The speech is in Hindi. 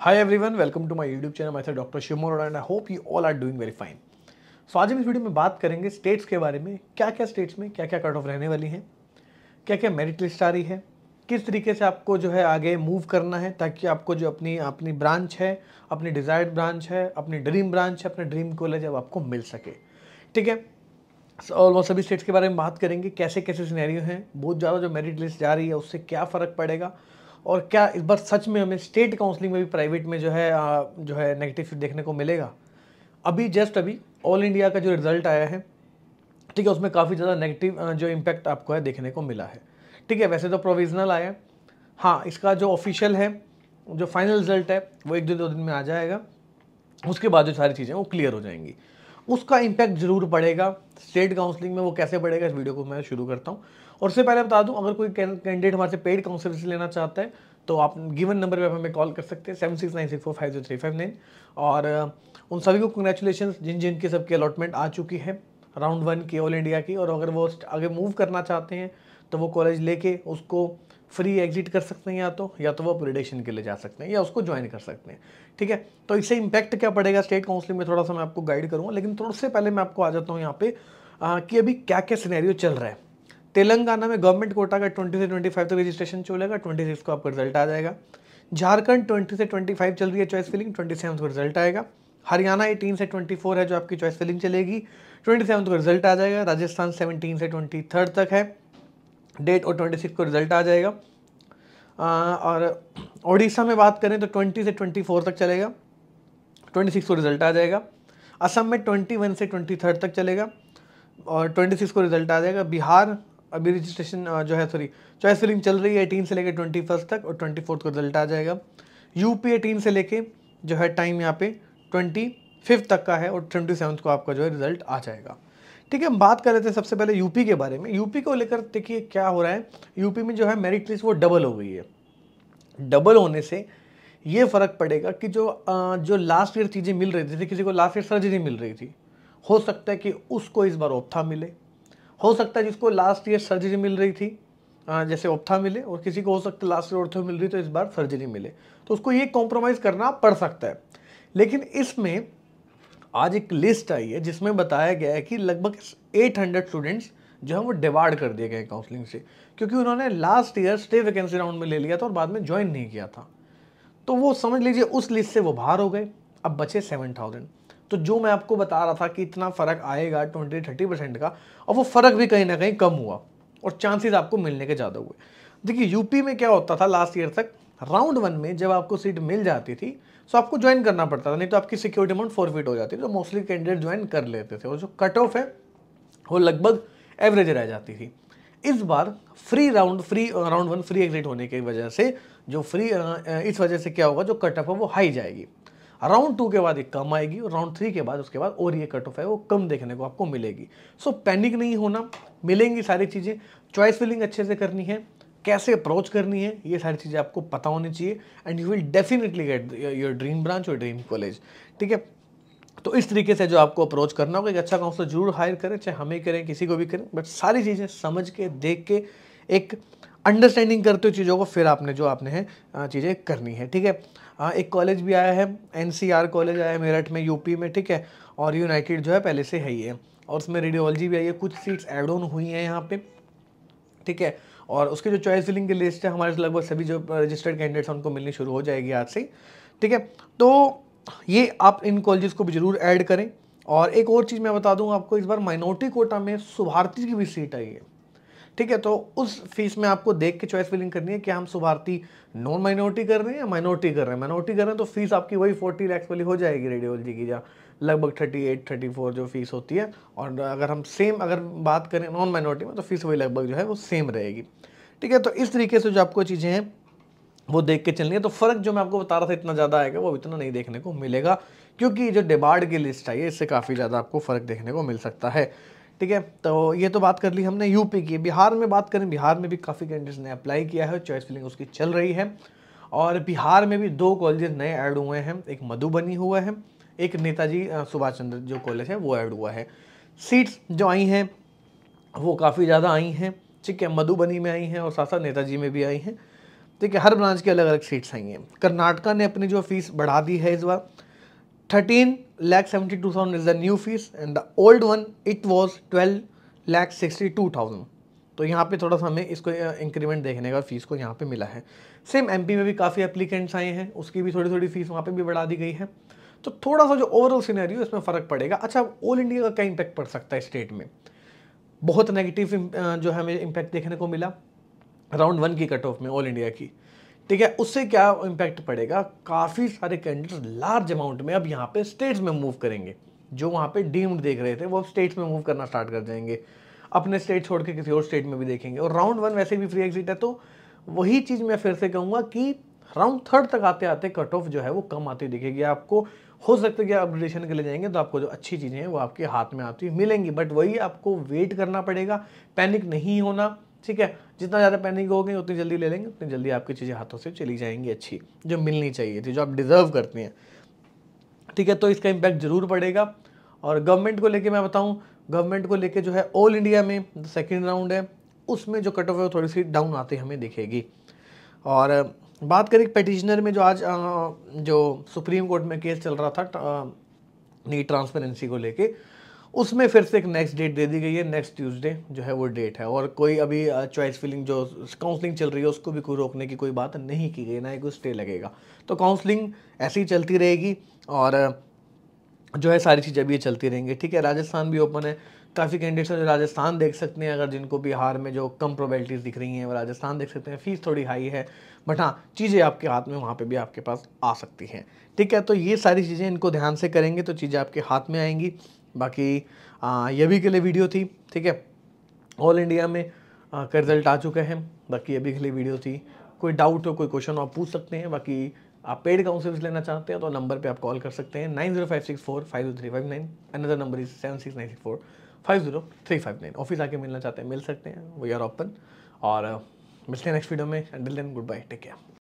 Hi everyone welcome to my YouTube channel Myself Dr. Shiv Moran and I hope you all are doing very fine so आज हम इस वीडियो में बात करेंगे स्टेट्स के बारे में क्या क्या स्टेट्स में क्या क्या कट ऑफ रहने वाली है क्या क्या मेरिट लिस्ट आ रही है किस तरीके से आपको जो है आगे मूव करना है ताकि आपको जो अपनी अपनी ब्रांच है अपनी डिज़ायर्ड ब्रांच है अपनी ड्रीम ब्रांच है अपने ड्रीम कॉलेज अब आपको मिल सके ठीक है ऑलमोस्ट सभी स्टेट्स के बारे में बात करेंगे कैसे कैसे सिनेरियो हैं बहुत ज़्यादा जो मेरिट लिस्ट जा रही है उससे क्या फ़र्क पड़ेगा और क्या इस बार सच में हमें स्टेट काउंसलिंग में भी प्राइवेट में जो है आ, जो है नेगेटिव देखने को मिलेगा अभी जस्ट अभी ऑल इंडिया का जो रिजल्ट आया है ठीक है उसमें काफ़ी ज़्यादा नेगेटिव जो इम्पैक्ट आपको है देखने को मिला है ठीक है वैसे तो प्रोविजनल आया हाँ इसका जो ऑफिशियल है जो फाइनल रिजल्ट है वो एक दो दिन में आ जाएगा उसके बाद जो सारी चीज़ें वो क्लियर हो जाएंगी उसका इम्पैक्ट ज़रूर पड़ेगा स्टेट काउंसलिंग में वो कैसे बढ़ेगा इस वीडियो को मैं शुरू करता हूँ और उससे पहले बता दूँ अगर कोई कैंडिडेट हमारे से पेड काउंसलिंग लेना चाहता है तो आप गिवन नंबर पे हमें कॉल कर सकते हैं seven six nine six four five zero three five nine और उन सभी को कंग्रेचुलेशन जिन जिन की सबकी अलॉटमेंट आ चुकी है राउंड वन की ऑल इंडिया की और अगर वो आगे मूव करना चाहते हैं तो वो कॉलेज लेके उसको फ्री एग्जिट कर सकते हैं या तो या तो वो अपग्रेडेशन के लिए जा सकते हैं या उसको ज्वाइन कर सकते हैं ठीक है तो इससे इम्पैक्ट क्या पड़ेगा स्टेट काउंसिलिंग में थोड़ा सा मैं आपको गाइड करूँगा लेकिन थोड़ा से पहले मैं आपको आ जाता हूँ यहाँ पे आ, कि अभी क्या क्या सिनेरियो चल रहा है तेलंगाना में गवर्नमेंट कोटा का ट्वेंटी से ट्वेंटी फाइव तक रजिस्ट्रेशन चलेगा ट्वेंटी सिक्स को आपका रिजल्ट आ जाएगा झारखंड ट्वेंटी से ट्वेंटी फाइव चल रही है चॉइस फिलिंग ट्वेंटी सेवन को रिजल्ट आएगा हरियाणा एटीन से ट्वेंटी फोर है जो आपकी चॉइस फिलिंग चलेगी ट्वेंटी सेवन को रिजल्ट आ जाएगा राजस्थान सेवनटीन से ट्वेंटी थर्ड तक है डेट और ट्वेंटी सिक्स को रिजल्ट आ जाएगा आ, और ओडिशा में बात करें तो ट्वेंटी से ट्वेंटी फोर तक चलेगा ट्वेंटी सिक्स को रिजल्ट आ जाएगा असम में ट्वेंटी वन से ट्वेंटी थर्ड तक चलेगा और ट्वेंटी सिक्स को रिजल्ट आ जाएगा बिहार अभी रजिस्ट्रेशन जो है सॉरी चॉइस फिलिंग चल रही है एटीन से लेकर ट्वेंटी फर्स्ट तक और ट्वेंटी फोर्थ को रिजल्ट आ जाएगा यूपी एटीन से लेके जो है टाइम यहाँ पे ट्वेंटी फिफ्थ तक का है और ट्वेंटी सेवन्थ को आपका जो है रिजल्ट आ जाएगा ठीक है हम बात कर लेते हैं सबसे पहले यूपी के बारे में यूपी को लेकर देखिए क्या हो रहा है यूपी में जो है मेरिट लिस्ट वो डबल हो गई है डबल होने से ये फ़र्क पड़ेगा कि जो आ, जो लास्ट ईयर चीज़ें मिल रही थी जैसे किसी को लास्ट ईयर सर्जरी मिल रही थी हो सकता है कि उसको इस बार ओप्था मिले हो सकता है जिसको लास्ट ईयर सर्जरी मिल रही थी आ, जैसे ओप्था मिले और किसी को हो सकता है लास्ट ईयर ऑर्थो मिल रही तो इस बार सर्जरी मिले तो उसको ये कॉम्प्रोमाइज़ करना पड़ सकता है लेकिन इसमें आज एक लिस्ट आई है जिसमें बताया गया है कि लगभग 800 स्टूडेंट्स जो है वो डिवार्ड कर दिए गए काउंसलिंग से क्योंकि उन्होंने last year stay vacancy round में ले लिया था और बाद में ज्वाइन नहीं किया था तो वो समझ लीजिए उस लिस्ट से वो बाहर हो गए अब बचे सेवन थाउजेंड तो जो मैं आपको बता रहा था कि इतना फ़र्क आएगा ट्वेंटी थर्टी परसेंट का और वो फ़र्क भी कहीं ना कहीं कम हुआ और चांसेस आपको मिलने के ज़्यादा हुए देखिए यूपी में क्या होता था लास्ट ईयर तक राउंड वन में जब आपको सीट मिल जाती थी तो आपको ज्वाइन करना पड़ता था नहीं तो आपकी सिक्योरिटी अमाउंट फोर फीट हो जाती थी तो मोस्टली कैंडिडेट ज्वाइन कर लेते थे और जो कट ऑफ है वो लगभग एवरेज रह जाती थी इस बार free round free round one free exit होने की वजह से जो फ्री uh, uh, इस वजह से क्या होगा जो कट ऑफ है वो हाई जाएगी राउंड टू के बाद एक कम आएगी और राउंड थ्री के बाद उसके बाद और ये कट ऑफ है वो कम देखने को आपको मिलेगी सो so, पैनिक नहीं होना मिलेंगी सारी चीज़ें चॉइस फिलिंग अच्छे से करनी है कैसे अप्रोच करनी है ये सारी चीज़ें आपको पता होनी चाहिए and you will definitely get your dream branch और ड्रीम कॉलेज ठीक है तो इस तरीके से जो आपको अप्रोच करना होगा एक अच्छा काउंसलर जरूर हायर करें चाहे हमें करें किसी को भी करें बट सारी चीज़ें समझ के देख के एक अंडरस्टैंडिंग करते हुए चीज़ों को फिर आपने जो आपने है चीज़ें करनी है ठीक है एक कॉलेज भी आया है एन कॉलेज आया है मेरठ में यूपी में ठीक है और यूनाइटेड जो है पहले से है ही है और उसमें रेडियोलॉजी भी आई है कुछ सीट्स एड ऑन हुई हैं यहाँ पे ठीक है और उसके जो चॉइस फिलिंग की लिस्ट है हमारे लगभग सभी जो रजिस्टर्ड कैंडिडेट्स हैं उनको मिलनी शुरू हो जाएगी आज से ठीक है तो ये आप इन कॉलेजेस को भी ज़रूर ऐड करें और एक और चीज़ मैं बता दूँ आपको इस बार माइनॉरिटी कोटा में सुभारती की भी सीट आई है ठीक है तो उस फीस में आपको देख के चॉइस फिलिंग करनी है कि हम सुभारती नॉन माइनॉरिटी कर रहे हैं या माइनॉरिटी कर रहे हैं माइनॉरिटी कर रहे हैं तो फीस आपकी वही फोर्टी लैक्स वाली हो जाएगी रेडियोलॉजी की या लगभग थर्टी एट थर्टी फोर जो फीस होती है और अगर हम सेम अगर बात करें नॉन माइनॉरिटी में तो फीस वही लगभग जो है वो सेम रहेगी ठीक है तो इस तरीके से जो आपको चीज़ें हैं वो देख के चलनी है तो फ़र्क जो मैं आपको बता रहा था इतना ज़्यादा आएगा वो इतना नहीं देखने को मिलेगा क्योंकि जो डिबार्ड की लिस्ट आई है इससे काफ़ी ज़्यादा आपको फ़र्क देखने को मिल सकता है ठीक है तो ये तो बात कर ली हमने यूपी की बिहार में बात करें बिहार में भी काफ़ी कैंडिडेट्स ने अप्लाई किया है चॉइस फिलिंग उसकी चल रही है और बिहार में भी दो कॉलेजेस नए ऐड हुए हैं एक मधुबनी हुआ है एक नेताजी सुभाष चंद्र जो कॉलेज है वो ऐड हुआ है सीट्स जो आई हैं वो काफ़ी ज़्यादा आई हैं ठीक है मधुबनी में आई हैं और साथ साथ नेताजी में भी आई हैं ठीक है हर ब्रांच की अलग अलग सीट्स आई हैं कर्नाटका ने अपनी जो फीस बढ़ा दी है इस बार thirteen lakh seventy two thousand is the new fees and the old one it was twelve lakh sixty two thousand तो यहाँ पे थोड़ा सा हमें इसको इंक्रीमेंट देखने का फीस को यहाँ पे मिला है सेम एमपी में भी काफ़ी एप्लीकेंट्स आए हैं उसकी भी थोड़ी थोड़ी फीस वहाँ पे भी बढ़ा दी गई है तो थोड़ा सा जो ओवरऑल है इसमें फ़र्क पड़ेगा अच्छा ऑल इंडिया का क्या इम्पैक्ट पड़ सकता है स्टेट में बहुत नेगेटिव जो है हमें इम्पैक्ट देखने को मिला राउंड वन की कट ऑफ में ऑल इंडिया की ठीक है उससे क्या इम्पैक्ट पड़ेगा काफ़ी सारे कैंडिडेट लार्ज अमाउंट में अब यहाँ पे स्टेट्स में मूव करेंगे जो वहाँ पे डीम्ड देख रहे थे वो अब स्टेट्स में मूव करना स्टार्ट कर जाएंगे अपने स्टेट छोड़ के किसी और स्टेट में भी देखेंगे और राउंड वन वैसे भी फ्री एग्जिट है तो वही चीज़ मैं फिर से कहूँगा कि राउंड थर्ड तक आते आते कट ऑफ जो है वो कम आती दिखेगी आपको हो सकता है कि आप अपग्रेडेशन के लिए जाएंगे तो आपको जो अच्छी चीज़ें हैं वो आपके हाथ में आती हुई मिलेंगी बट वही आपको वेट करना पड़ेगा पैनिक नहीं होना ठीक है जितना ज़्यादा पैनिक होगी उतनी जल्दी ले लेंगे उतनी जल्दी आपकी चीज़ें हाथों से चली जाएंगी अच्छी जो मिलनी चाहिए थी जो आप डिज़र्व करती हैं ठीक है तो इसका इम्पैक्ट ज़रूर पड़ेगा और गवर्नमेंट को लेके मैं बताऊँ गवर्नमेंट को लेके जो है ऑल इंडिया में सेकेंड राउंड है उसमें जो कट ऑफ है थोड़ी सी डाउन आती हमें दिखेगी और बात करें पटिशनर में जो आज जो सुप्रीम कोर्ट में केस चल रहा था नीट ट्रांसपेरेंसी को लेके उसमें फिर से एक नेक्स्ट डेट दे दी गई है नेक्स्ट ट्यूसडे जो है वो डेट है और कोई अभी चॉइस फिलिंग जो काउंसलिंग चल रही है उसको भी कोई रोकने की कोई बात नहीं की गई ना ही कोई स्टे लगेगा तो काउंसलिंग ऐसी ही चलती रहेगी और जो है सारी चीज़ें भी ये चलती रहेंगी ठीक है राजस्थान भी ओपन है काफ़ी कैंडिडेट्स हैं जो राजस्थान देख सकते हैं अगर जिनको बिहार में जो कम प्रोबेबिलिटीज़ दिख रही हैं वो राजस्थान देख सकते हैं फ़ीस थोड़ी हाई है बट हाँ चीज़ें आपके हाथ में वहाँ पे भी आपके पास आ सकती हैं ठीक है तो ये सारी चीज़ें इनको ध्यान से करेंगे तो चीज़ें आपके हाथ में आएंगी बाकी ये भी के लिए वीडियो थी ठीक है ऑल इंडिया में का रिजल्ट आ चुका है बाकी अभी के लिए वीडियो थी कोई डाउट हो कोई क्वेश्चन आप पूछ सकते हैं बाकी आप पेड काउंसिल्स लेना चाहते हैं तो नंबर पे आप कॉल कर सकते हैं nine zero five six four five zero three five nine another number is seven six nine six four five zero three five nine office आके मिलना चाहते हैं मिल सकते हैं वी आर ओपन और मिलते हैं नेक्स्ट वीडियो में and then good bye take care